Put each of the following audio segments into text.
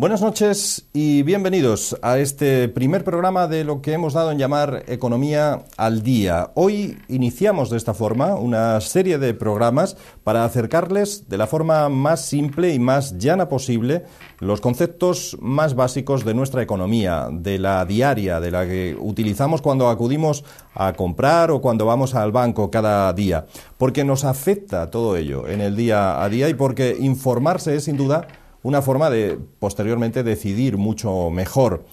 Buenas noches y bienvenidos a este primer programa de lo que hemos dado en llamar Economía al Día. Hoy iniciamos de esta forma una serie de programas para acercarles de la forma más simple y más llana posible los conceptos más básicos de nuestra economía, de la diaria, de la que utilizamos cuando acudimos a comprar o cuando vamos al banco cada día, porque nos afecta todo ello en el día a día y porque informarse es sin duda una forma de posteriormente decidir mucho mejor.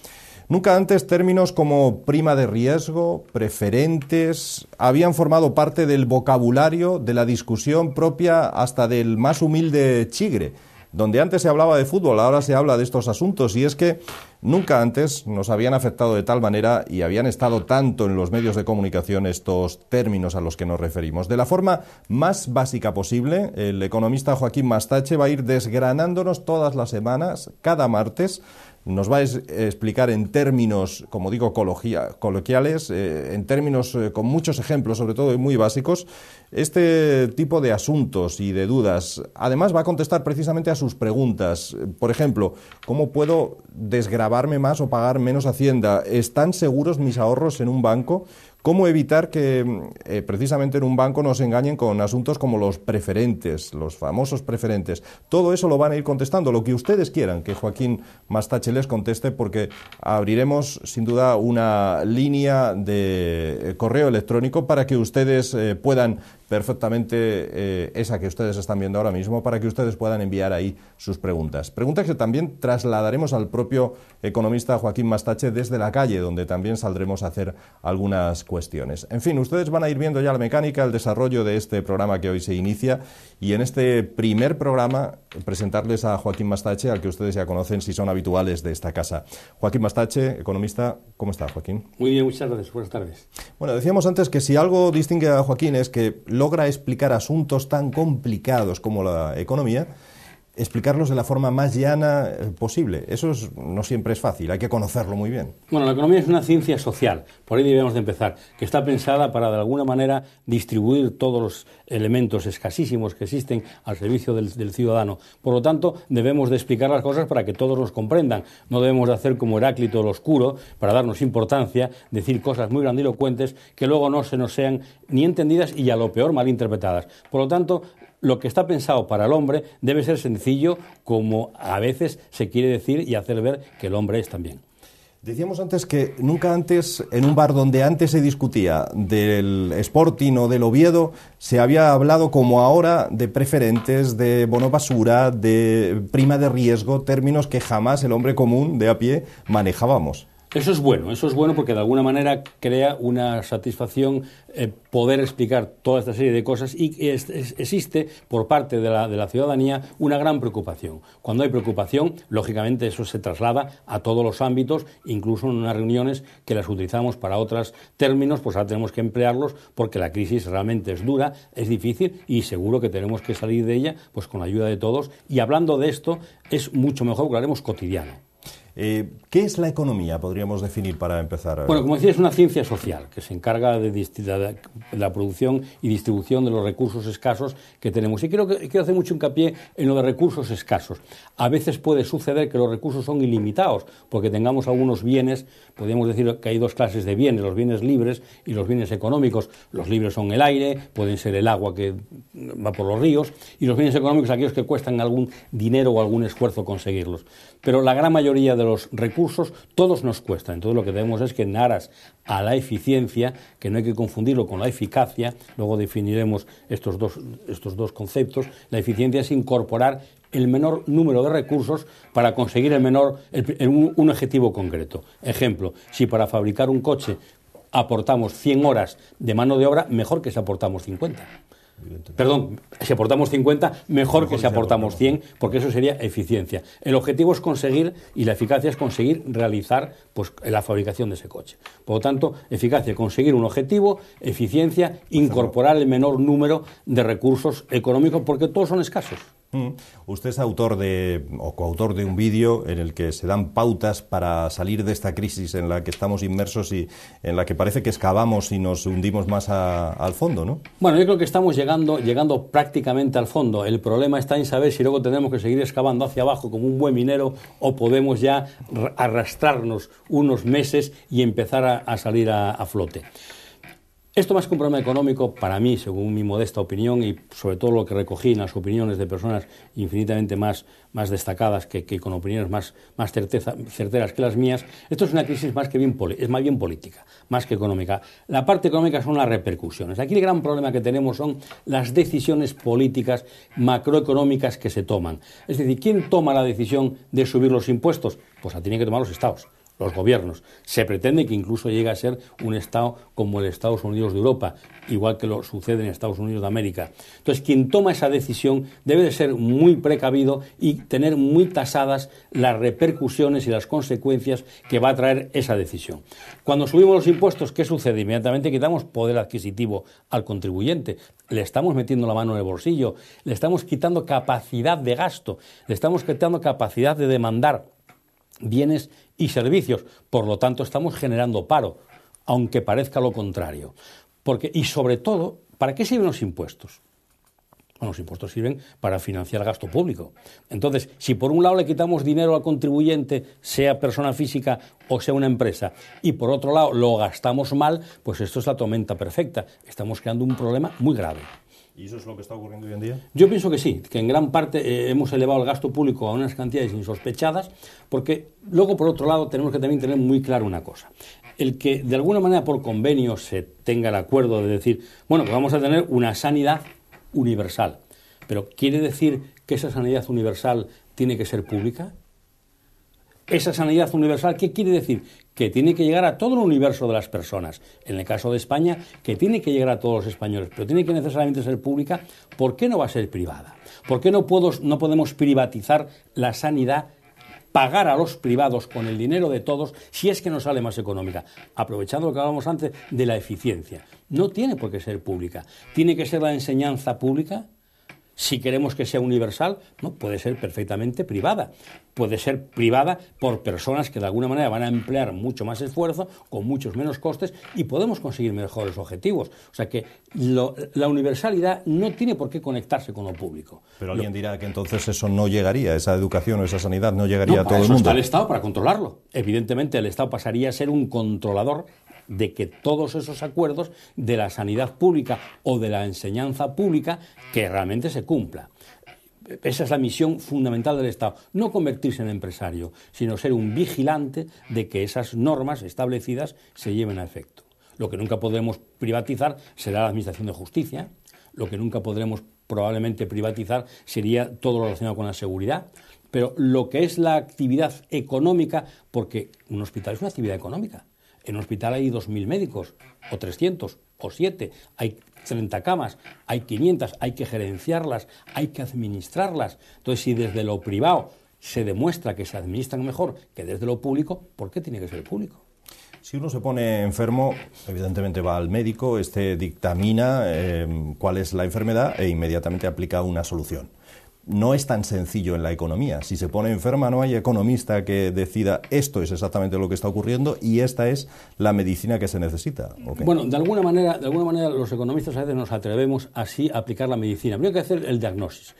Nunca antes términos como prima de riesgo, preferentes, habían formado parte del vocabulario de la discusión propia hasta del más humilde chigre. Donde antes se hablaba de fútbol, ahora se habla de estos asuntos y es que Nunca antes nos habían afectado de tal manera y habían estado tanto en los medios de comunicación estos términos a los que nos referimos. De la forma más básica posible, el economista Joaquín Mastache va a ir desgranándonos todas las semanas, cada martes, nos va a explicar en términos, como digo, coloquiales, eh, en términos eh, con muchos ejemplos, sobre todo muy básicos, este tipo de asuntos y de dudas. Además, va a contestar precisamente a sus preguntas. Por ejemplo, ¿cómo puedo desgranar grabarme más o pagar menos Hacienda? ¿Están seguros mis ahorros en un banco? ¿Cómo evitar que mm, eh, precisamente en un banco nos engañen con asuntos como los preferentes, los famosos preferentes? Todo eso lo van a ir contestando, lo que ustedes quieran que Joaquín Mastache les conteste, porque abriremos sin duda una línea de eh, correo electrónico para que ustedes eh, puedan perfectamente esa que ustedes están viendo ahora mismo para que ustedes puedan enviar ahí sus preguntas. Preguntas que también trasladaremos al propio economista Joaquín Mastache desde la calle, donde también saldremos a hacer algunas cuestiones. En fin, ustedes van a ir viendo ya la mecánica, el desarrollo de este programa que hoy se inicia y en este primer programa presentarles a Joaquín Mastache, al que ustedes ya conocen si son habituales de esta casa. Joaquín Mastache, economista, ¿cómo está Joaquín? Muy bien, muchas gracias, buenas tardes. Bueno, decíamos antes que si algo distingue a Joaquín es que logra explicar asuntos tan complicados como la economía, explicarlos de la forma más llana eh, posible. Eso no siempre es fácil, hay que conocerlo muy bien. Bueno, la economía es una ciencia social, por ahí debemos de empezar, que está pensada para de alguna manera distribuir todos los elementos escasísimos que existen al servicio del, ciudadano. Por lo tanto, debemos de explicar las cosas para que todos los comprendan. No debemos de hacer como Heráclito el Oscuro, para darnos importancia, decir cosas muy grandilocuentes que luego no se nos sean ni entendidas y a lo peor malinterpretadas. Por lo tanto, lo que está pensado para el hombre debe ser sencillo, como a veces se quiere decir y hacer ver que el hombre es también. Decíamos antes que nunca antes, en un bar donde antes se discutía del Sporting o del Oviedo, se había hablado como ahora de preferentes, de bono basura, de prima de riesgo, términos que jamás el hombre común de a pie manejábamos. Eso es bueno, eso es bueno porque de alguna manera crea una satisfacción eh, poder explicar toda esta serie de cosas y existe por parte de la, ciudadanía una gran preocupación. Cuando hay preocupación, lógicamente eso se traslada a todos los ámbitos, incluso en unas reuniones que las utilizamos para otros términos, pues ahora tenemos que emplearlos porque la crisis realmente es dura, es difícil y seguro que tenemos que salir de ella pues con la ayuda de todos y hablando de esto es mucho mejor que lo haremos cotidiano. Eh, ¿Qué es la economía, podríamos definir para empezar? Bueno, como decía, es una ciencia social que se encarga de, la producción y distribución de los recursos escasos que tenemos. Y quiero, quiero hacer mucho hincapié en lo de recursos escasos. A veces puede suceder que los recursos son ilimitados, porque tengamos algunos bienes, podríamos decir que hay dos clases de bienes, los bienes libres y los bienes económicos. Los libres son el aire, pueden ser el agua que va por los ríos, y los bienes económicos aquellos que cuestan algún dinero o algún esfuerzo conseguirlos. Pero la gran mayoría de los recursos, todos nos cuestan. Entonces lo que debemos es que en aras a la eficiencia, que no hay que confundirlo con la eficacia, luego definiremos estos dos, estos dos conceptos, la eficiencia es incorporar el menor número de recursos para conseguir el menor, un, un objetivo concreto. Ejemplo, si para fabricar un coche aportamos 100 horas de mano de obra, mejor que si aportamos 50 Perdón, si aportamos 50, mejor, que si aportamos 100, porque eso sería eficiencia. El objetivo es conseguir, y la eficacia es conseguir realizar pues, la fabricación de ese coche. Por lo tanto, eficacia, conseguir un objetivo, eficiencia, incorporar el menor número de recursos económicos, porque todos son escasos. Mm. Usted es autor de, o coautor de un vídeo en el que se dan pautas para salir de esta crisis en la que estamos inmersos y en la que parece que excavamos y nos hundimos más al fondo, ¿no? Bueno, yo creo que estamos llegando, llegando prácticamente al fondo. El problema está en saber si luego tenemos que seguir excavando hacia abajo como un buen minero o podemos ya arrastrarnos unos meses y empezar a, salir a flote. Esto más que un problema económico, para mí, según mi modesta opinión y sobre todo lo que recogí en las opiniones de personas infinitamente más, más destacadas que, con opiniones más, certeras que las mías, esto es una crisis más que bien, es más bien política, más que económica. La parte económica son las repercusiones. Aquí el gran problema que tenemos son las decisiones políticas macroeconómicas que se toman. Es decir, ¿quién toma la decisión de subir los impuestos? Pues la tienen que tomar los estados los gobiernos. Se pretende que incluso llegue a ser un Estado como el Estados Unidos de Europa, igual que lo sucede en Estados Unidos de América. Entonces, quien toma esa decisión debe de ser muy precavido y tener muy tasadas las repercusiones y las consecuencias que va a traer esa decisión. Cuando subimos los impuestos, ¿qué sucede? Inmediatamente quitamos poder adquisitivo al contribuyente, le estamos metiendo la mano en el bolsillo, le estamos quitando capacidad de gasto, le estamos quitando capacidad de demandar bienes y servicios. Por lo tanto, estamos generando paro, aunque parezca lo contrario. Porque, y sobre todo, ¿para qué sirven los impuestos? los impuestos sirven para financiar gasto público. Entonces, si por un lado le quitamos dinero al contribuyente, sea persona física o sea una empresa, y por otro lado lo gastamos mal, pues esto es la tormenta perfecta. Estamos creando un problema muy grave. ¿Y eso es lo que está ocurriendo hoy en día? Yo pienso que sí, que en gran parte eh, hemos elevado el gasto público a unas cantidades insospechadas, porque luego, por otro lado, tenemos que también tener muy claro una cosa. El que de alguna manera por convenio se tenga el acuerdo de decir, bueno, que pues vamos a tener una sanidad universal, pero ¿quiere decir que esa sanidad universal tiene que ser pública? Esa sanidad universal, ¿qué quiere decir? que tiene que llegar a todo el universo de las personas. En el caso de España, que tiene que llegar a todos los españoles, pero tiene que necesariamente ser pública. ¿Por qué no va a ser privada? ¿Por qué no, podemos privatizar la sanidad? pagar a los privados con el dinero de todos si es que no sale más económica, aprovechando lo que hablábamos antes de la eficiencia. No tiene por qué ser pública, tiene que ser la enseñanza pública, si queremos que sea universal, no puede ser perfectamente privada. Puede ser privada por personas que de alguna manera van a emplear mucho más esfuerzo, con muchos menos costes y podemos conseguir mejores objetivos. O sea que la universalidad no tiene por qué conectarse con lo público. Pero alguien dirá que entonces eso no llegaría, esa educación o esa sanidad no llegaría a todo el mundo. Está el Estado para controlarlo. Evidentemente el Estado pasaría a ser un controlador de que todos esos acuerdos de la sanidad pública o de la enseñanza pública que realmente se cumpla. Esa es la misión fundamental del Estado, no convertirse en empresario, sino ser un vigilante de que esas normas establecidas se lleven a efecto. Lo que nunca podremos privatizar será la Administración de Justicia, lo que nunca podremos probablemente privatizar sería todo lo relacionado con la seguridad, pero lo que es la actividad económica, porque un hospital es una actividad económica, en un hospital hay 2.000 médicos, o 300, o 7. Hay 30 camas, hay 500, hay que gerenciarlas, hay que administrarlas. Entonces, si desde lo privado se demuestra que se administran mejor que desde lo público, ¿por qué tiene que ser público? Si uno se pone enfermo, evidentemente va al médico, este dictamina eh, cuál es la enfermedad e inmediatamente aplica una solución no es tan sencillo en la economía. Si se pone enferma no hay economista que decida esto es exactamente lo que está ocurriendo y esta es la medicina que se necesita. Bueno, de alguna manera, de alguna manera los economistas a veces nos atrevemos así a aplicar la medicina. Primero hay que hacer el diagnóstico.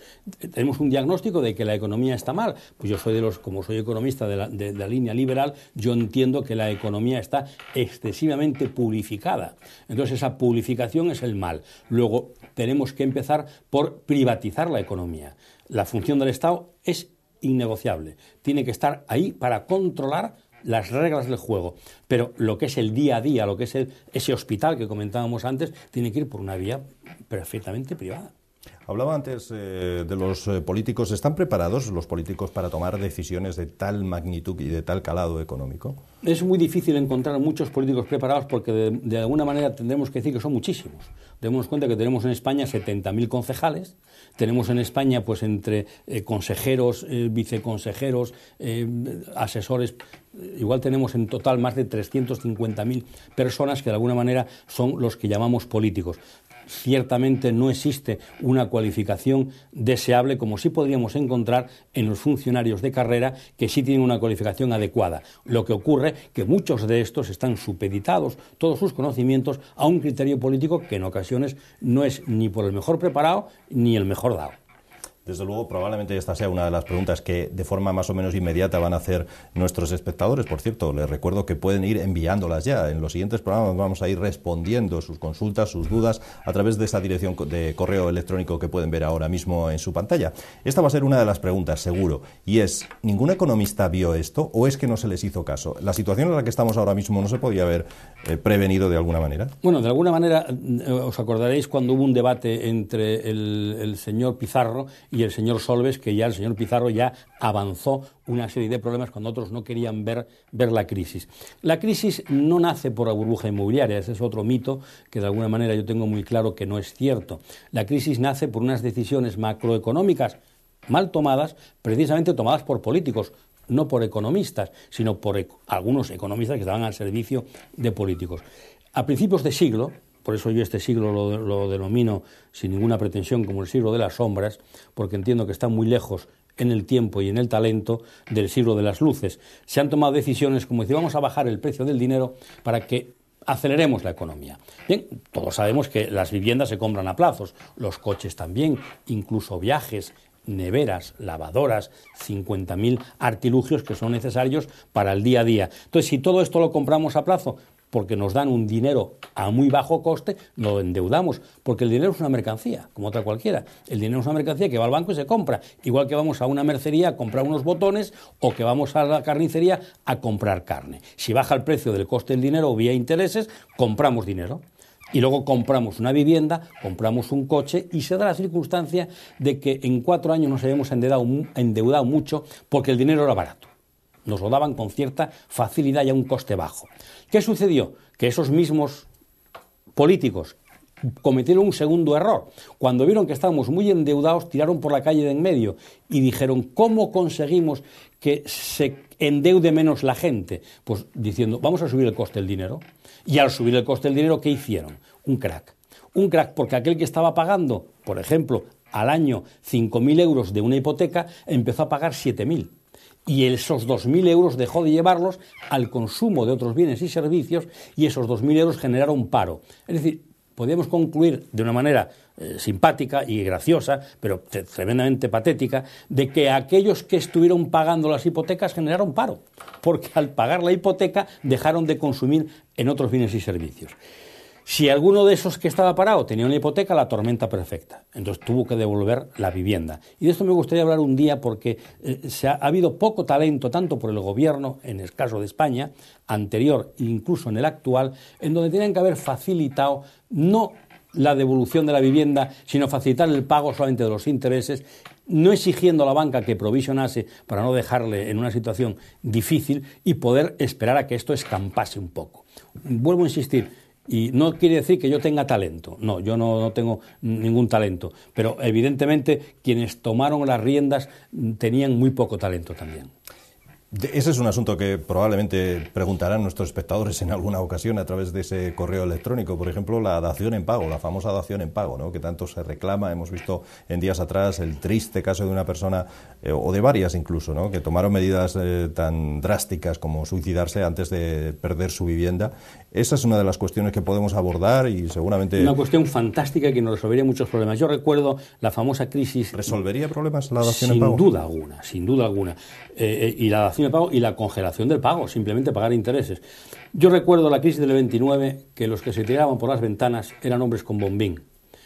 Tenemos un diagnóstico de que la economía está mal. Pues yo soy de los, como soy economista de la, de la línea liberal, yo entiendo que la economía está excesivamente purificada. Entonces esa purificación es el mal. Luego tenemos que empezar por privatizar la economía. La función del Estado es innegociable. Tiene que estar ahí para controlar las reglas del juego. Pero lo que es el día a día, lo que es ese hospital que comentábamos antes, tiene que ir por una vía perfectamente privada. Hablaba antes eh, de los eh, políticos. ¿Están preparados los políticos para tomar decisiones de tal magnitud y de tal calado económico? Es muy difícil encontrar muchos políticos preparados porque de, alguna manera tendremos que decir que son muchísimos. Demos cuenta que tenemos en España 70.000 concejales, tenemos en España, pues, entre eh, consejeros, eh, viceconsejeros, eh, asesores, igual tenemos en total más de 350.000 personas que de alguna manera son los que llamamos políticos ciertamente no existe una cualificación deseable como sí podríamos encontrar en los funcionarios de carrera que sí tienen una cualificación adecuada. Lo que ocurre que muchos de estos están supeditados todos sus conocimientos a un criterio político que en ocasiones no es ni por el mejor preparado ni el mejor dado. Desde luego, probablemente esta sea una de las preguntas que de forma más o menos inmediata van a hacer nuestros espectadores. Por cierto, les recuerdo que pueden ir enviándolas ya. En los siguientes programas vamos a ir respondiendo sus consultas, sus dudas, a través de esta dirección de correo electrónico que pueden ver ahora mismo en su pantalla. Esta va a ser una de las preguntas, seguro. Y es, ¿ningún economista vio esto o es que no se les hizo caso? ¿La situación en la que estamos ahora mismo no se podía haber eh, prevenido de alguna manera? Bueno, de alguna manera eh, os acordaréis cuando hubo un debate entre el, el señor Pizarro y y el señor Solves, que ya el señor Pizarro ya avanzó una serie de problemas cuando otros no querían ver, ver la crisis. La crisis no nace por la burbuja inmobiliaria, ese es otro mito que de alguna manera yo tengo muy claro que no es cierto. La crisis nace por unas decisiones macroeconómicas mal tomadas, precisamente tomadas por políticos, no por economistas, sino por algunos economistas que estaban al servicio de políticos. A principios de siglo, por eso yo este siglo lo, denomino sin ninguna pretensión como el siglo de las sombras, porque entiendo que está muy lejos en el tiempo y en el talento del siglo de las luces. Se han tomado decisiones como decir, vamos a bajar el precio del dinero para que aceleremos la economía. Bien, todos sabemos que las viviendas se compran a plazos, los coches también, incluso viajes, neveras, lavadoras, 50.000 artilugios que son necesarios para el día a día. Entonces, si todo esto lo compramos a plazo, porque nos dan un dinero a muy bajo coste, lo endeudamos, porque el dinero es una mercancía, como otra cualquiera. El dinero es una mercancía que va al banco y se compra, igual que vamos a una mercería a comprar unos botones o que vamos a la carnicería a comprar carne. Si baja el precio del coste del dinero o vía intereses, compramos dinero. Y luego compramos una vivienda, compramos un coche y se da la circunstancia de que en cuatro años nos habíamos endeudado mucho porque el dinero era barato nos lo daban con cierta facilidad y a un coste bajo. ¿Qué sucedió? Que esos mismos políticos cometieron un segundo error. Cuando vieron que estábamos muy endeudados, tiraron por la calle de en medio y dijeron, ¿cómo conseguimos que se endeude menos la gente? Pues diciendo, vamos a subir el coste del dinero. Y al subir el coste del dinero, ¿qué hicieron? Un crack. Un crack porque aquel que estaba pagando, por ejemplo, al año 5.000 euros de una hipoteca, empezó a pagar 7.000 y esos 2.000 euros dejó de llevarlos al consumo de otros bienes y servicios y esos 2.000 euros generaron paro. Es decir, podríamos concluir de una manera eh, simpática y graciosa, pero tremendamente patética, de que aquellos que estuvieron pagando las hipotecas generaron paro, porque al pagar la hipoteca dejaron de consumir en otros bienes y servicios. Si alguno de esos que estaba parado tenía una hipoteca, la tormenta perfecta. Entonces tuvo que devolver la vivienda. Y de esto me gustaría hablar un día porque eh, se ha, ha, habido poco talento, tanto por el gobierno, en el caso de España, anterior e incluso en el actual, en donde tenían que haber facilitado no la devolución de la vivienda, sino facilitar el pago solamente de los intereses, no exigiendo a la banca que provisionase para no dejarle en una situación difícil y poder esperar a que esto escampase un poco. Vuelvo a insistir y no quiere decir que yo tenga talento, no, yo no, tengo ningún talento, pero evidentemente quienes tomaron las riendas mm, tenían muy poco talento también. Ese es un asunto que probablemente preguntarán nuestros espectadores en alguna ocasión a través de ese correo electrónico, por ejemplo, la dación en pago, la famosa dación en pago, ¿no? que tanto se reclama. Hemos visto en días atrás el triste caso de una persona, eh, o de varias incluso, que tomaron medidas eh, tan drásticas como suicidarse antes de perder su vivienda. Esa es una de las cuestiones que podemos abordar y seguramente... Una cuestión fantástica que nos resolvería muchos problemas. Yo recuerdo la famosa crisis... ¿Resolvería problemas la dación en pago? Sin duda alguna, sin duda alguna. Eh, y la pago y la congelación del pago, simplemente pagar intereses. Yo recuerdo la crisis del 29, que los que se tiraban por las ventanas eran hombres con bombín.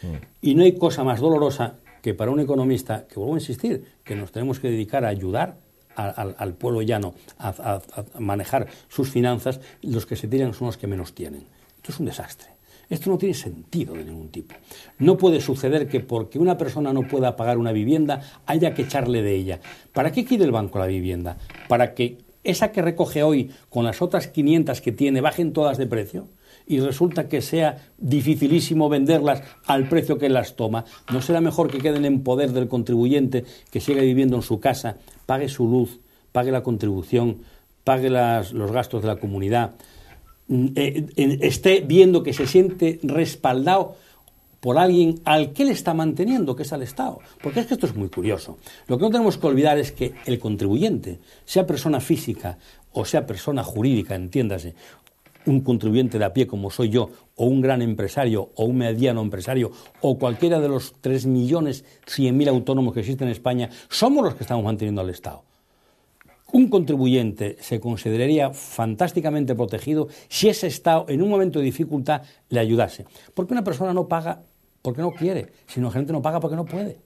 Mm. Y no hay cosa más dolorosa que para un economista, que vuelvo a insistir, que nos tenemos que dedicar a ayudar al pueblo llano a, a manejar sus finanzas, los que se tiran son los que menos tienen. Esto es un desastre. Esto no tiene sentido de ningún tipo. No puede suceder que porque una persona no pueda pagar una vivienda haya que echarle de ella. ¿Para qué quiere el banco la vivienda? ¿Para que esa que recoge hoy con las otras 500 que tiene bajen todas de precio? y resulta que sea dificilísimo venderlas al precio que las toma, ¿no será mejor que queden en poder del contribuyente que siga viviendo en su casa, pague su luz, pague la contribución, pague las, los gastos de la comunidad, Mm, eh, esté viendo que se siente respaldado por alguien al que le está manteniendo, que es al Estado. Porque es que esto es muy curioso. Lo que no tenemos que olvidar es que el contribuyente, sea persona física o sea persona jurídica, entiéndase, un contribuyente de a pie como soy yo, o un gran empresario, o un mediano empresario, o cualquiera de los 3.100.000 autónomos que existen en España, somos los que estamos manteniendo al Estado un contribuyente se consideraría fantásticamente protegido si ese Estado en un momento de dificultad le ayudase. Porque una persona no paga porque no quiere, sino la gente no paga porque no puede.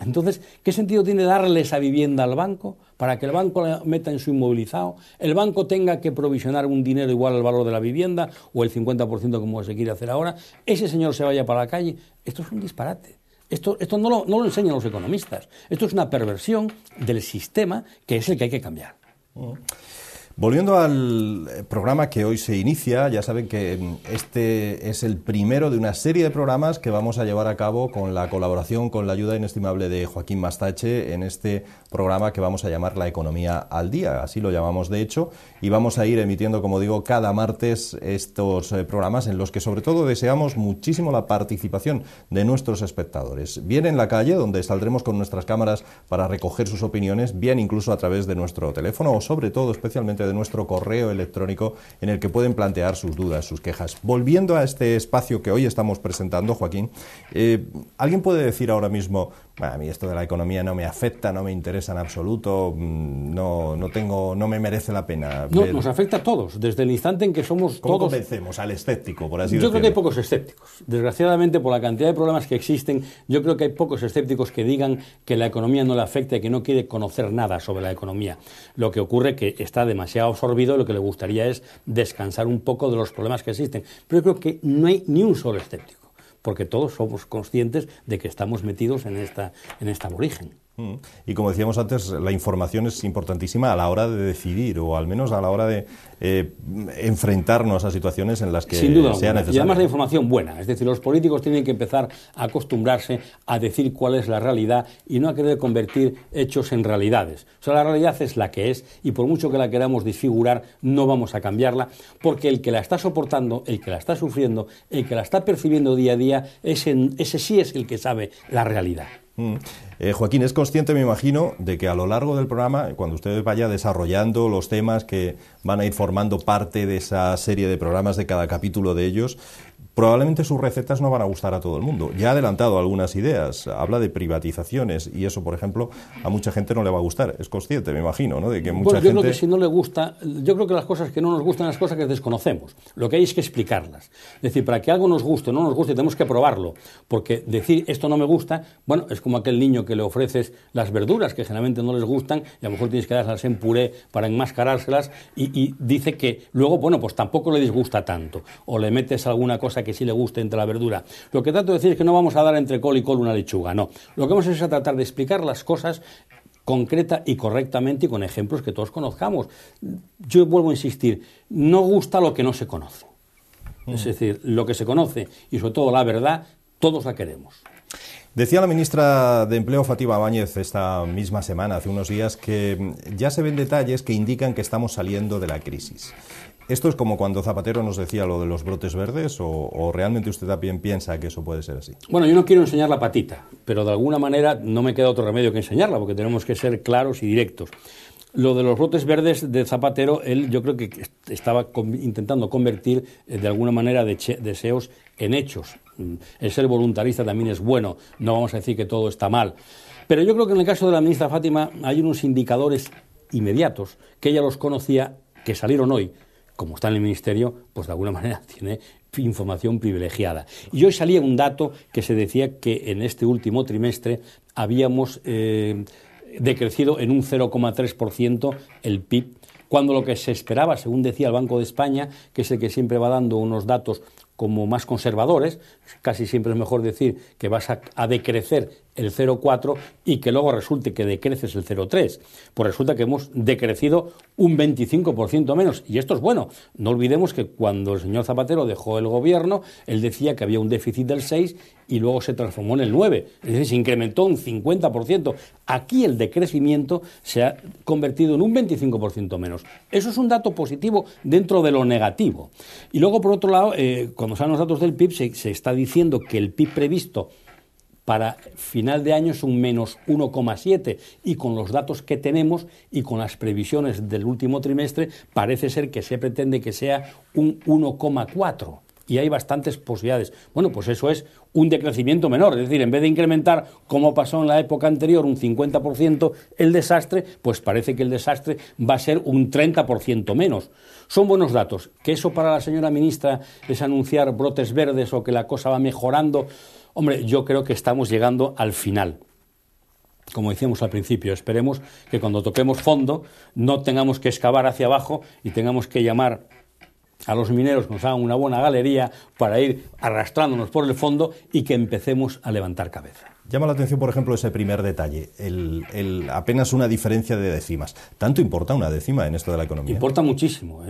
Entonces, ¿qué sentido tiene darle esa vivienda al banco para que el banco la meta en su inmovilizado, el banco tenga que provisionar un dinero igual al valor de la vivienda o el 50% como se quiere hacer ahora, ese señor se vaya para la calle? Esto es un disparate. Esto, no, lo, no lo enseñan los economistas. Esto es una perversión del sistema que es el que hay que cambiar. Mm. Volviendo al eh, programa que hoy se inicia, ya saben que mm, este es el primero de una serie de programas que vamos a llevar a cabo con la colaboración, con la ayuda inestimable de Joaquín Mastache en este programa que vamos a llamar La Economía al Día, así lo llamamos de hecho, y vamos a ir emitiendo, como digo, cada martes estos eh, programas en los que sobre todo deseamos muchísimo la participación de nuestros espectadores, bien en la calle, donde saldremos con nuestras cámaras para recoger sus opiniones, bien incluso a través de nuestro teléfono o sobre todo especialmente de nuestro correo electrónico en el que pueden plantear sus dudas, sus quejas. Volviendo a este espacio que hoy estamos presentando, Joaquín, eh, ¿alguien puede decir ahora mismo bueno, a mí esto de la economía no me afecta, no me interesa en absoluto, mm, no, no tengo, no me merece la pena. No, nos afecta a todos, desde el instante en que somos ¿Cómo todos. convencemos al escéptico, por así decirlo? Yo creo que hay pocos escépticos. Desgraciadamente, por la cantidad de problemas que existen, yo creo que hay pocos escépticos que digan que la economía no le afecta y que no quiere conocer nada sobre la economía. Lo que ocurre es que está demasiado absorbido, y lo que le gustaría es descansar un poco de los problemas que existen. Pero yo creo que no hay ni un solo escéptico porque todos somos conscientes de que estamos metidos en esta, en esta aborigen. Mm. Y como decíamos antes, la información es importantísima a la hora de decidir o al menos a la hora de eh, enfrentarnos a situaciones en las que Sin duda sea Y además la información buena, es decir, los políticos tienen que empezar a acostumbrarse a decir cuál es la realidad y no a querer convertir hechos en realidades. O sea, la realidad es la que es y por mucho que la queramos disfigurar, no vamos a cambiarla porque el que la está soportando, el que la está sufriendo, el que la está percibiendo día a día, ese sí es el que sabe la realidad. Mm. Eh, Joaquín, es consciente, me imagino, de que a lo largo del programa, cuando usted vaya desarrollando los temas que van a ir formando parte de esa serie de programas de cada capítulo de ellos, probablemente sus recetas no van a gustar a todo el mundo. Ya ha adelantado algunas ideas, habla de privatizaciones y eso, por ejemplo, a mucha gente no le va a gustar. Es consciente, me imagino, ¿no? De que mucha Bueno, yo creo que si no le gusta, yo creo que las cosas que no nos gustan las cosas que desconocemos. Lo que hay es que explicarlas. Es decir, para que algo nos guste o no nos guste, tenemos que probarlo. Porque decir esto no me gusta, bueno, es como aquel niño que le ofreces las verduras que generalmente no les gustan y a lo mejor tienes que darlas en puré para enmascarárselas y, y dice que luego, bueno, pues tampoco le disgusta tanto. O le metes alguna cosa que sí le guste entre la verdura. Lo que trato de decir es que no vamos a dar entre col y col una lechuga, no. Lo que vamos a hacer es tratar de explicar las cosas concreta y correctamente y con ejemplos que todos conozcamos. Yo vuelvo a insistir, no gusta lo que no se conoce. Es mm. decir, lo que se conoce y sobre todo la verdad, todos la queremos. Decía la ministra de Empleo, Fatima Báñez, esta misma semana, hace unos días, que ya se ven detalles que indican que estamos saliendo de la crisis. ¿Esto es como cuando Zapatero nos decía lo de los brotes verdes o, realmente usted también piensa que eso puede ser así? Bueno, yo no quiero enseñar la patita, pero de alguna manera no me queda otro remedio que enseñarla porque tenemos que ser claros y directos. Lo de los brotes verdes de Zapatero, él yo creo que estaba intentando convertir eh, de alguna manera deseos en hechos. Mm, el ser voluntarista también es bueno, no vamos a decir que todo está mal. Pero yo creo que en el caso de la ministra Fátima hay unos indicadores inmediatos que ella los conocía que salieron hoy como está en el ministerio, pues de alguna manera tiene información privilegiada. Y hoy salía un dato que se decía que en este último trimestre habíamos eh, decrecido en un 0,3% el PIB, cuando lo que se esperaba, según decía el Banco de España, que es el que siempre va dando unos datos como más conservadores, casi siempre es mejor decir que vas a decrecer el 0,4 y que luego resulte que decreces el 0,3. Pues resulta que hemos decrecido un 25% menos. Y esto es bueno. No olvidemos que cuando el señor Zapatero dejó el gobierno, él decía que había un déficit del 6 y luego se transformó en el 9. Es decir, se incrementó un 50%. Aquí el decrecimiento se ha convertido en un 25% menos. Eso es un dato positivo dentro de lo negativo. Y luego, por otro lado, eh, cuando salen los datos del PIB, se está diciendo que el PIB previsto para final de año es un menos 1,7 y con los datos que tenemos y con las previsiones del último trimestre parece ser que se pretende que sea un 1,4 y hay bastantes posibilidades. Bueno, pues eso es un decrecimiento menor, es decir, en vez de incrementar como pasó en la época anterior un 50% el desastre, pues parece que el desastre va a ser un 30% menos. Son buenos datos. Que eso para la señora ministra es anunciar brotes verdes o que la cosa va mejorando. Hombre, yo creo que estamos llegando al final. Como decíamos al principio, esperemos que cuando toquemos fondo no tengamos que excavar hacia abajo y tengamos que llamar a los mineros que nos hagan una buena galería para ir arrastrándonos por el fondo y que empecemos a levantar cabeza. Llama la atención, por ejemplo, ese primer detalle, el, apenas una diferencia de décimas. ¿Tanto importa una décima en esto de la economía? Importa muchísimo.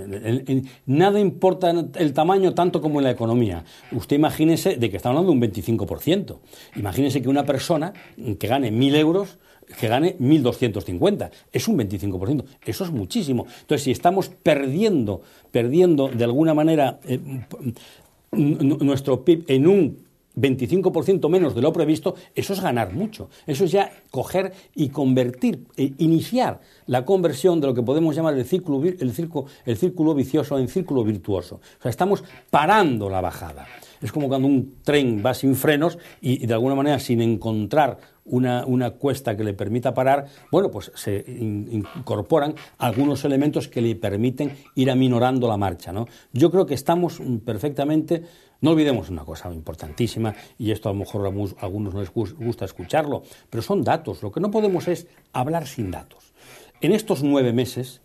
nada importa el tamaño tanto como en la economía. Usted imagínese de que está hablando de un 25%. Imagínese que una persona que gane mil euros que gane 1.250. Es un 25%. Eso es muchísimo. Entonces, si estamos perdiendo, perdiendo de alguna manera eh, nuestro PIB en un 25% menos de lo previsto, eso es ganar mucho. Eso es ya coger y convertir, eh, iniciar la conversión de lo que podemos llamar el círculo, el, círculo, el círculo vicioso en círculo virtuoso. O sea, estamos parando la bajada es como cuando un tren va sin frenos y, de alguna manera sin encontrar una, cuesta que le permita parar, bueno, pues se incorporan algunos elementos que le permiten ir aminorando la marcha. ¿no? Yo creo que estamos perfectamente, no olvidemos una cosa importantísima, y esto a lo mejor a algunos no les gusta escucharlo, pero son datos, lo que no podemos es hablar sin datos. En estos nueve meses,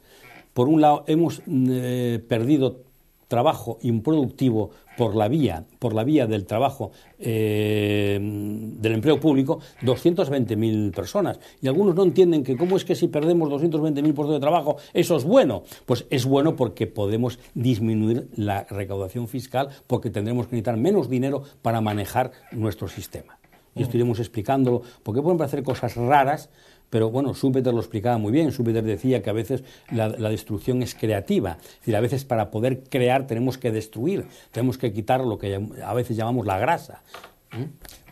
por un lado, hemos eh, perdido trabajo improductivo por la vía, por la vía del trabajo, eh, del empleo público, 220.000 personas. Y algunos no entienden que cómo es que si perdemos 220.000 puestos de trabajo, eso es bueno. Pues es bueno porque podemos disminuir la recaudación fiscal, porque tendremos que necesitar menos dinero para manejar nuestro sistema. Y mm. estaremos explicándolo, porque pueden hacer cosas raras, pero bueno, Schumpeter lo explicaba muy bien. Schumpeter decía que a veces la, destrucción es creativa. Es decir, a veces para poder crear tenemos que destruir, tenemos que quitar lo que a veces llamamos la grasa. ¿Mm?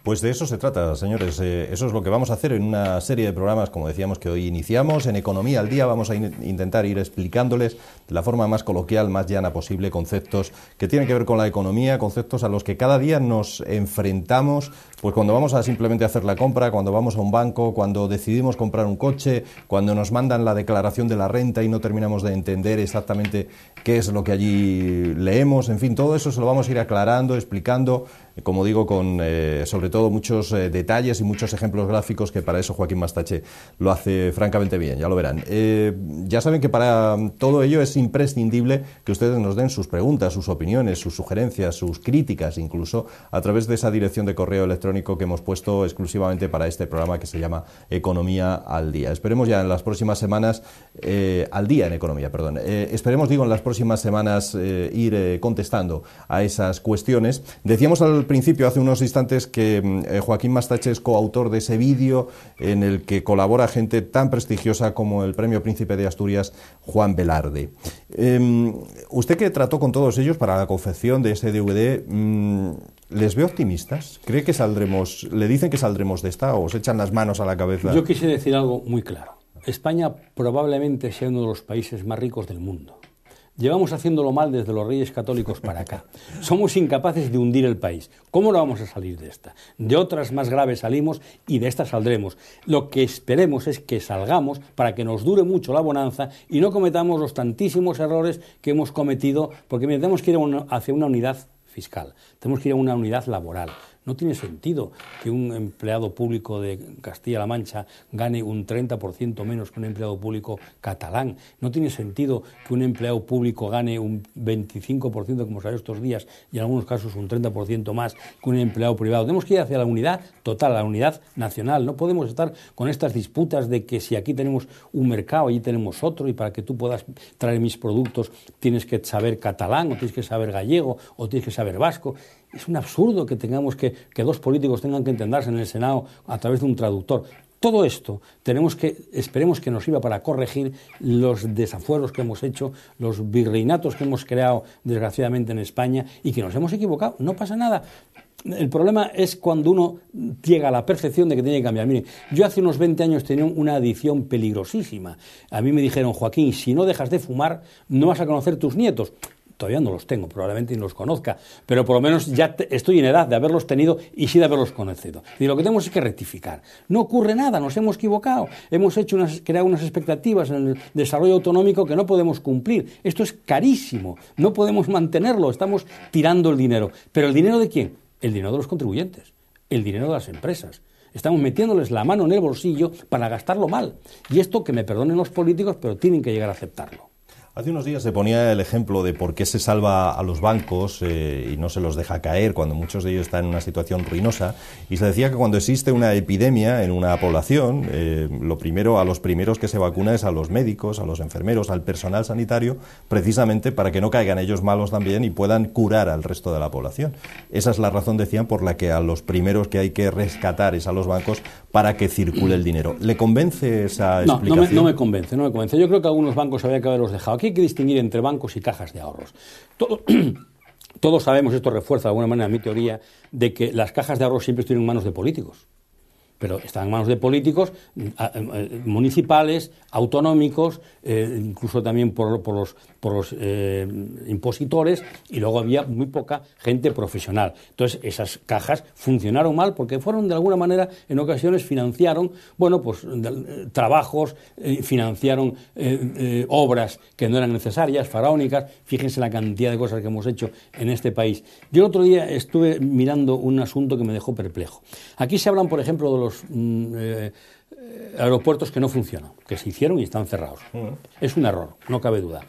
Pues de eso se trata, señores. Eh, eso es lo que vamos a hacer en una serie de programas, como decíamos, que hoy iniciamos. En Economía al Día vamos a intentar ir explicándoles de la forma más coloquial, más llana posible, conceptos que tienen que ver con la economía, conceptos a los que cada día nos enfrentamos pues cuando vamos a simplemente hacer la compra, cuando vamos a un banco, cuando decidimos comprar un coche, cuando nos mandan la declaración de la renta y no terminamos de entender exactamente qué es lo que allí leemos, en fin, todo eso se lo vamos a ir aclarando, explicando, como digo, con eh, sobre todo muchos eh, detalles y muchos ejemplos gráficos que para eso Joaquín Mastache lo hace francamente bien, ya lo verán. Eh, ya saben que para todo ello es imprescindible que ustedes nos den sus preguntas, sus opiniones, sus sugerencias, sus críticas incluso a través de esa dirección de correo electrónico que hemos puesto exclusivamente para este programa que se llama Economía al Día. Esperemos ya en las próximas semanas, eh, al día en economía, perdón. Eh, esperemos, digo, en las próximas semanas eh, ir contestando a esas cuestiones. Decíamos al principio, hace unos instantes, que mm, Joaquín Mastache es coautor de ese vídeo en el que colabora gente tan prestigiosa como el Premio Príncipe de Asturias, Juan Velarde. Em, usted que trató con todos ellos para la confección de ese DVD, ¿Les veo optimistas? ¿Cree que saldremos, le dicen que saldremos de esta o se echan las manos a la cabeza? Yo quise decir algo muy claro. España probablemente sea uno de los países más ricos del mundo. Llevamos haciéndolo mal desde los Reyes Católicos para acá. Somos incapaces de hundir el país. ¿Cómo lo vamos a salir de esta? De otras más graves salimos y de esta saldremos. Lo que esperemos es que salgamos para que nos dure mucho la bonanza y no cometamos los tantísimos errores que hemos cometido, porque tenemos que ir hacia una unidad fiscal, tenemos que ir a una unidad laboral, no tiene sentido que un empleado público de Castilla-La Mancha gane un 30% menos que un empleado público catalán. No tiene sentido que un empleado público gane un 25%, como hecho estos días, y en algunos casos un 30% más que un empleado privado. Tenemos que ir hacia la unidad total, la unidad nacional. No podemos estar con estas disputas de que si aquí tenemos un mercado, allí tenemos otro, y para que tú puedas traer mis productos tienes que saber catalán, o tienes que saber gallego, o tienes que saber vasco. Es un absurdo que tengamos que, dos políticos tengan que entenderse en el Senado a través de un traductor. Todo esto tenemos que, esperemos que nos sirva para corregir los desafueros que hemos hecho, los virreinatos que hemos creado desgraciadamente en España y que nos hemos equivocado. No pasa nada. El problema es cuando uno llega a la percepción de que tiene que cambiar. Miren, yo hace unos 20 años tenía una adicción peligrosísima. A mí me dijeron, Joaquín, si no dejas de fumar, no vas a conocer tus nietos todavía no los tengo, probablemente ni los conozca, pero por lo menos ya estoy en edad de haberlos tenido y sí de haberlos conocido. Y lo que tenemos es que rectificar. No ocurre nada, nos hemos equivocado, hemos hecho unas, creado unas expectativas en el desarrollo autonómico que no podemos cumplir. Esto es carísimo, no podemos mantenerlo, estamos tirando el dinero. ¿Pero el dinero de quién? El dinero de los contribuyentes, el dinero de las empresas. Estamos metiéndoles la mano en el bolsillo para gastarlo mal. Y esto que me perdonen los políticos, pero tienen que llegar a aceptarlo. Hace unos días se ponía el ejemplo de por qué se salva a los bancos eh, y no se los deja caer cuando muchos de ellos están en una situación ruinosa. Y se decía que cuando existe una epidemia en una población, eh, lo primero a los primeros que se vacuna es a los médicos, a los enfermeros, al personal sanitario, precisamente para que no caigan ellos malos también y puedan curar al resto de la población. Esa es la razón, decían, por la que a los primeros que hay que rescatar es a los bancos para que circule el dinero. ¿Le convence esa explicación? No, no me, convence, no me convence. Yo creo que algunos bancos había que haberlos dejado hay que distinguir entre bancos y cajas de ahorros. todos sabemos, esto refuerza de alguna manera mi teoría, de que las cajas de ahorros siempre tienen en manos de políticos pero estaban en manos de políticos eh, municipales, autonómicos, eh, incluso también por, por los, eh, impositores, y luego había muy poca gente profesional. Entonces, esas cajas funcionaron mal porque fueron, de alguna manera, en ocasiones financiaron, bueno, pues trabajos, financiaron obras que no eran necesarias, faraónicas. Fíjense la cantidad de cosas que hemos hecho en este país. Yo el otro día estuve mirando un asunto que me dejó perplejo. Aquí se hablan, por ejemplo, de los Mm, eh, aeropuertos que no funcionan, que se hicieron y están cerrados. Mm. Es un error, no cabe duda.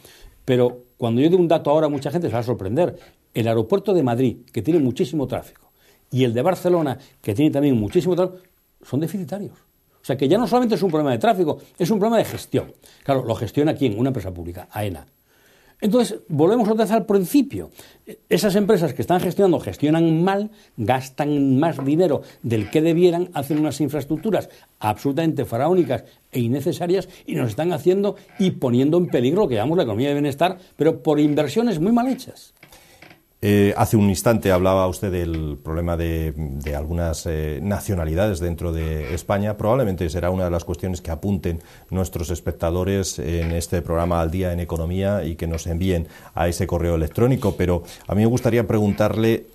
Pero cuando yo dé un dato ahora, mucha gente se va a sorprender. El aeropuerto de Madrid, que tiene muchísimo tráfico, y el de Barcelona, que tiene también muchísimo tráfico, son deficitarios. O sea que ya no solamente es un problema de tráfico, es un problema de gestión. Claro, lo gestiona quién? Una empresa pública, AENA. Entonces, volvemos otra vez al principio. Esas empresas que están gestionando, gestionan mal, gastan más dinero del que debieran, hacen unas infraestructuras absolutamente faraónicas e innecesarias y nos están haciendo y poniendo en peligro lo que llamamos la economía de bienestar, pero por inversiones muy mal hechas. Eh, hace un instante hablaba usted del problema de, algunas eh, nacionalidades dentro de España. Probablemente será una de las cuestiones que apunten nuestros espectadores en este programa Al Día en Economía y que nos envíen a ese correo electrónico. Pero a mí me gustaría preguntarle,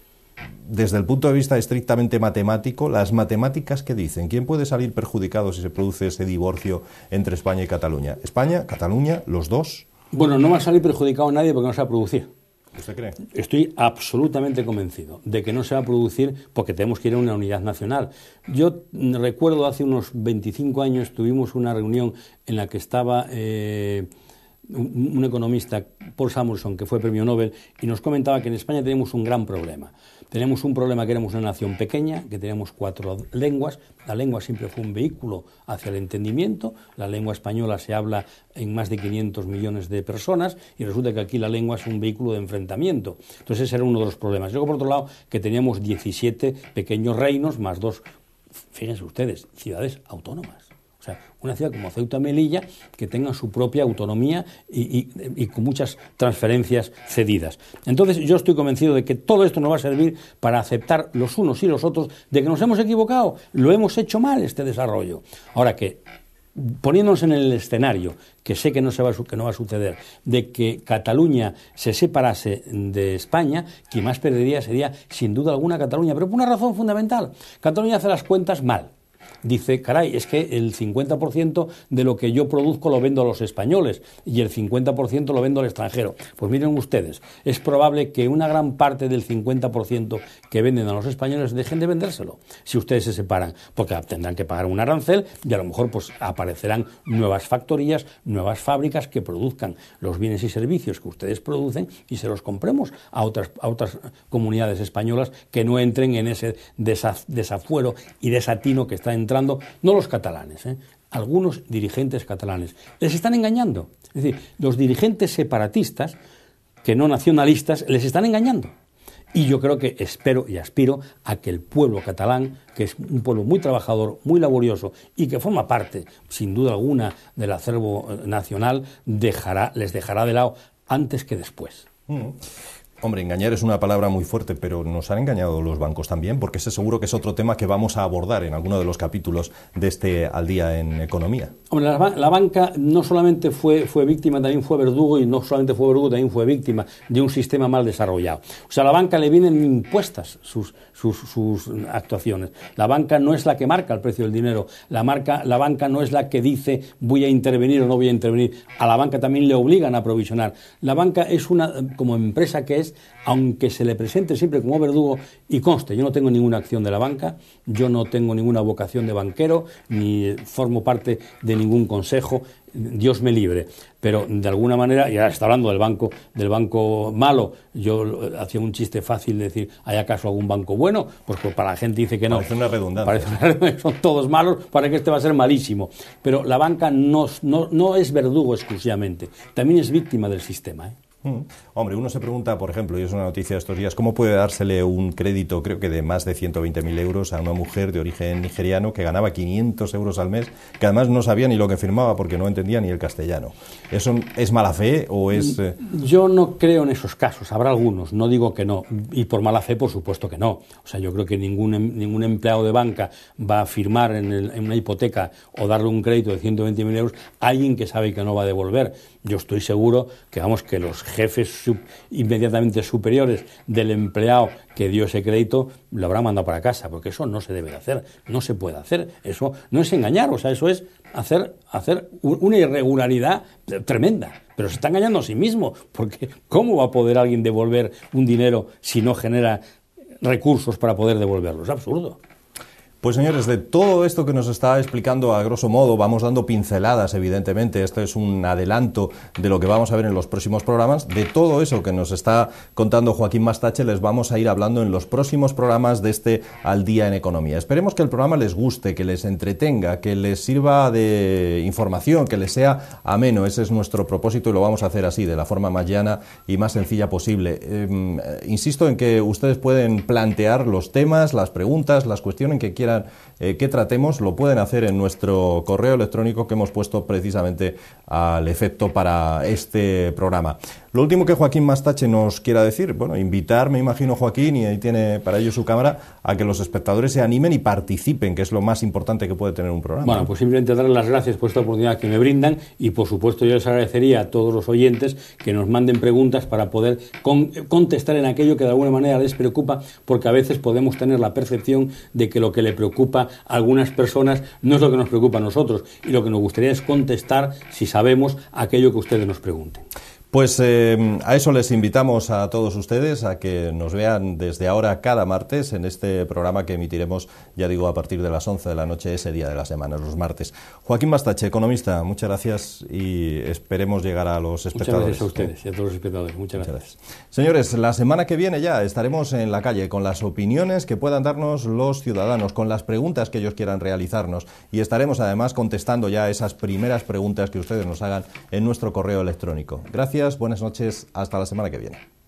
desde el punto de vista estrictamente matemático, las matemáticas que dicen, ¿quién puede salir perjudicado si se produce ese divorcio entre España y Cataluña? España, Cataluña, los dos. Bueno, no va a salir perjudicado nadie porque no se va a Estoy absolutamente convencido de que no se va a producir porque tenemos que ir a una unidad nacional. Yo recuerdo hace unos 25 años tuvimos una reunión en la que estaba eh, un, economista, Paul Samuelson, que fue premio Nobel, y nos comentaba que en España tenemos un gran problema. Tenemos un problema que éramos una nación pequeña, que teníamos cuatro lenguas. La lengua siempre fue un vehículo hacia el entendimiento. La lengua española se habla en más de 500 millones de personas y resulta que aquí la lengua es un vehículo de enfrentamiento. Entonces ese era uno de los problemas. Luego, por otro lado, que teníamos 17 pequeños reinos más dos, fíjense ustedes, ciudades autónomas. O sea, una ciudad como Ceuta Melilla que tenga su propia autonomía y, con muchas transferencias cedidas. Entonces, yo estoy convencido de que todo esto nos va a servir para aceptar los unos y los otros de que nos hemos equivocado, lo hemos hecho mal este desarrollo. Ahora que poniéndonos en el escenario, que sé que que no va a suceder, de que Cataluña se separase de España, quien más perdería sería sin duda alguna Cataluña, pero por una razón fundamental. Cataluña hace las cuentas mal dice, caray, es que el 50% de lo que yo produzco lo vendo a los españoles y el 50% lo vendo al extranjero. Pues miren ustedes, es probable que una gran parte del 50% que venden a los españoles dejen de vendérselo si ustedes se separan, porque tendrán que pagar un arancel y a lo mejor pues aparecerán nuevas factorías, nuevas fábricas que produzcan los bienes y servicios que ustedes producen y se los compremos a otras, a otras comunidades españolas que no entren en ese desafuero y desatino que está entrando, no los catalanes, ¿eh? algunos dirigentes catalanes. Les están engañando. Es decir, los dirigentes separatistas, que no nacionalistas, les están engañando. Y yo creo que espero y aspiro a que el pueblo catalán, que es un pueblo muy trabajador, muy laborioso y que forma parte, sin duda alguna, del acervo nacional, les dejará de lado antes que después. Mm. Hombre, engañar es una palabra muy fuerte, pero nos han engañado los bancos también, porque ese seguro que es otro tema que vamos a abordar en alguno de los capítulos de este Al día en Economía. Hombre, la, banca no solamente fue, fue víctima, también fue verdugo, y no solamente fue verdugo, también fue víctima de un sistema mal desarrollado. O sea, a la banca le vienen impuestas sus, sus, sus actuaciones. La banca no es la que marca el precio del dinero, la, marca, la banca no es la que dice voy a intervenir o no voy a intervenir. A la banca también le obligan a provisionar. La banca es una, como empresa que es, aunque se le presente siempre como verdugo, y conste, yo no tengo ninguna acción de la banca, yo no tengo ninguna vocación de banquero, ni formo parte de ningún consejo, Dios me libre. Pero de alguna manera, y ahora está hablando del banco, del banco malo, yo hacía un chiste fácil de decir, ¿hay acaso algún banco bueno? Pues, pues para la gente dice que no. Parece una redundancia. son todos malos, para que este va a ser malísimo. Pero la banca no, es verdugo exclusivamente, también es víctima del sistema. ¿eh? Mm. Hombre, uno se pregunta, por ejemplo, y es una noticia de estos días, ¿cómo puede dársele un crédito, creo que de más de 120.000 euros, a una mujer de origen nigeriano que ganaba 500 euros al mes, que además no sabía ni lo que firmaba porque no entendía ni el castellano? ¿Eso es mala fe o es...? Mm, eh? Yo no creo en esos casos, habrá algunos, no digo que no, y por mala fe por supuesto que no. O sea, yo creo que ningún, em, ningún empleado de banca va a firmar en, en una hipoteca o darle un crédito de 120.000 euros a alguien que sabe que no va a devolver. Yo estoy seguro que vamos que los jefes inmediatamente superiores del empleado que dio ese crédito lo habrán mandado para casa, porque eso no se debe de hacer, no se puede hacer, eso no es engañar, o sea, eso es hacer, hacer una irregularidad tremenda. Pero se está engañando a sí mismo, porque ¿cómo va a poder alguien devolver un dinero si no genera recursos para poder devolverlo? Es absurdo. Pues señores, de todo esto que nos está explicando a grosso modo, vamos dando pinceladas, evidentemente, esto es un adelanto de lo que vamos a ver en los próximos programas, de todo eso que nos está contando Joaquín Mastache, les vamos a ir hablando en los próximos programas de este Al Día en Economía. Esperemos que el programa les guste, que les entretenga, que les sirva de información, que les sea ameno, ese es nuestro propósito y lo vamos a hacer así, de la forma más llana y más sencilla posible. Em, eh, insisto en que ustedes pueden plantear los temas, las preguntas, las cuestiones que quieran eh, que tratemos, lo pueden hacer en nuestro correo electrónico que hemos puesto precisamente al efecto para este programa. Lo último que Joaquín Mastache nos quiera decir, bueno, invitar, me imagino Joaquín, y ahí tiene para ello su cámara, a que los espectadores se animen y participen, que es lo más importante que puede tener un programa. Bueno, pues simplemente dar las gracias por esta oportunidad que me brindan y por supuesto yo les agradecería a todos los oyentes que nos manden preguntas para poder contestar en aquello que de alguna manera les preocupa, porque a veces podemos tener la percepción de que lo que le preocupa a algunas personas no es lo que nos preocupa a nosotros y lo que nos gustaría es contestar si sabemos aquello que ustedes nos pregunten. Pues em, a eso les invitamos a todos ustedes a que nos vean desde ahora cada martes en este programa que emitiremos, ya digo, a partir de las 11 de la noche ese día de la semana, los martes. Joaquín Bastache, economista, muchas gracias y esperemos llegar a los espectadores. gracias a ustedes y a todos los espectadores. Muchas, gracias. Señores, la semana que viene ya estaremos en la calle con las opiniones que puedan darnos los ciudadanos, con las preguntas que ellos quieran realizarnos y estaremos además contestando ya esas primeras preguntas que ustedes nos hagan en nuestro correo electrónico. Gracias buenas noches, hasta la semana que viene.